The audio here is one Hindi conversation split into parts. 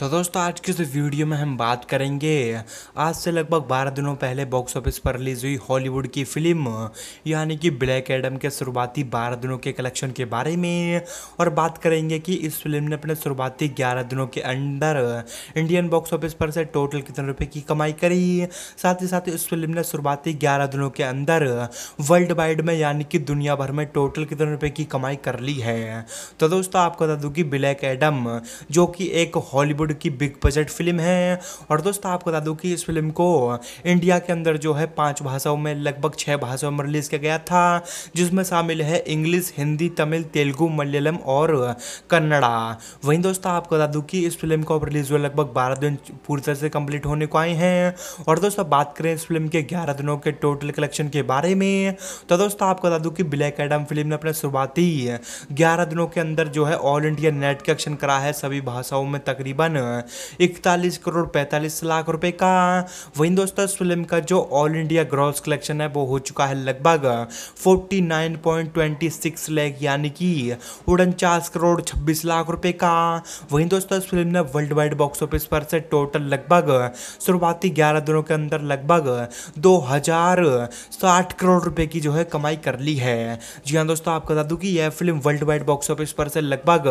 तो दोस्तों आज की इस वीडियो में हम बात करेंगे आज से लगभग बारह दिनों पहले बॉक्स ऑफिस पर रिलीज हुई हॉलीवुड की फिल्म यानी कि ब्लैक एडम के शुरुआती बारह दिनों के कलेक्शन के बारे में और बात करेंगे कि इस फिल्म ने अपने शुरुआती ग्यारह दिनों के अंदर इंडियन बॉक्स ऑफिस पर से टोटल कितने रुपये की कमाई करी साथ ही साथ इस फिल्म ने शुरुआती ग्यारह दिनों के अंदर वर्ल्ड वाइड में यानी कि दुनिया भर में टोटल कितने रुपये की कमाई कर ली है तो दोस्तों आपको बता दूँ कि ब्लैक एडम जो कि एक हॉलीवुड बॉलीवुड की बिग बजट फिल्म है और दोस्तों आपको बता दूं कि इस फिल्म को इंडिया के अंदर जो है पांच भाषाओं में लगभग छह भाषाओं में रिलीज़ किया गया था जिसमें शामिल है इंग्लिश हिंदी तमिल तेलुगु मलयालम और कन्नड़ा वहीं दोस्तों आपको बता दूँ कि इस फिल्म को रिलीज़ हुए लगभग बारह दिन पूरी तरह से कंप्लीट होने को आए हैं और दोस्तों बात करें इस फिल्म के ग्यारह दिनों के टोटल कलेक्शन के बारे में तो दोस्तों आपको बता दूँ कि ब्लैक एडम फिल्म ने अपने शुरुआती ग्यारह दिनों के अंदर जो है ऑल इंडिया नेट कलेक्शन करा है सभी भाषाओं में तकरीबन इकतालीस करोड़ पैंतालीस लाख रुपए का वहीं दोस्तों इस फिल्म का जो ऑल इंडिया ग्रॉस कलेक्शन है वो हो चुका है लगभग forty nine point twenty six lakh यानी कि उनचास करोड़ छब्बीस लाख रुपए का वहीं दोस्तों इस फिल्म ने वर्ल्ड वाइड बॉक्स ऑफिस पर से टोटल लगभग शुरुआती ग्यारह दिनों के अंदर लगभग दो हजार साठ करोड़ रुपए की जो है कमाई कर ली है जी हाँ दोस्तों आपको बता दूं कि यह film world wide box office पर से लगभग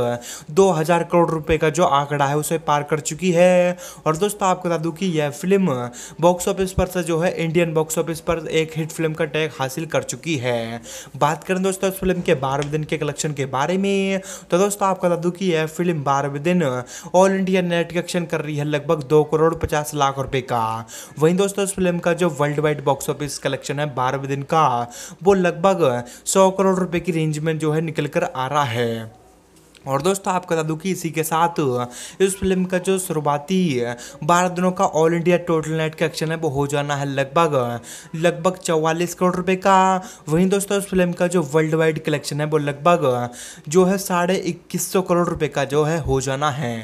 दो हजार करोड़ रुपए का जो आंकड़ा है उसे पार पार कर चुकी है और दोस्तों आपको बता दूँ कि यह फिल्म बॉक्स ऑफिस पर से जो है इंडियन बॉक्स ऑफिस पर एक हिट फिल्म का टैग हासिल कर चुकी है बात करें दोस्तों इस फिल्म के बारहवें दिन के कलेक्शन के बारे में तो दोस्तों आपको बता दूँ कि यह फिल्म बारहवें दिन ऑल इंडिया नेट कलेक्शन कर रही है लगभग दो करोड़ पचास लाख रुपये का वहीं दोस्तों इस फिल्म का जो world wide box office collection है बारहवें दिन का वो लगभग सौ करोड़ रुपये की रेंज में जो है निकल कर आ रहा है और दोस्तों आपको बता दूँ कि इसी के साथ इस फिल्म का जो शुरुआती बारह दिनों का all India total net collection है वो हो जाना है लगभग लगभग चौवालीस करोड़ रुपए का वहीं दोस्तों इस फिल्म का जो वर्ल्ड वाइड कलेक्शन है वो लगभग जो है साढ़े इक्कीस सौ करोड़ रुपए का जो है हो जाना है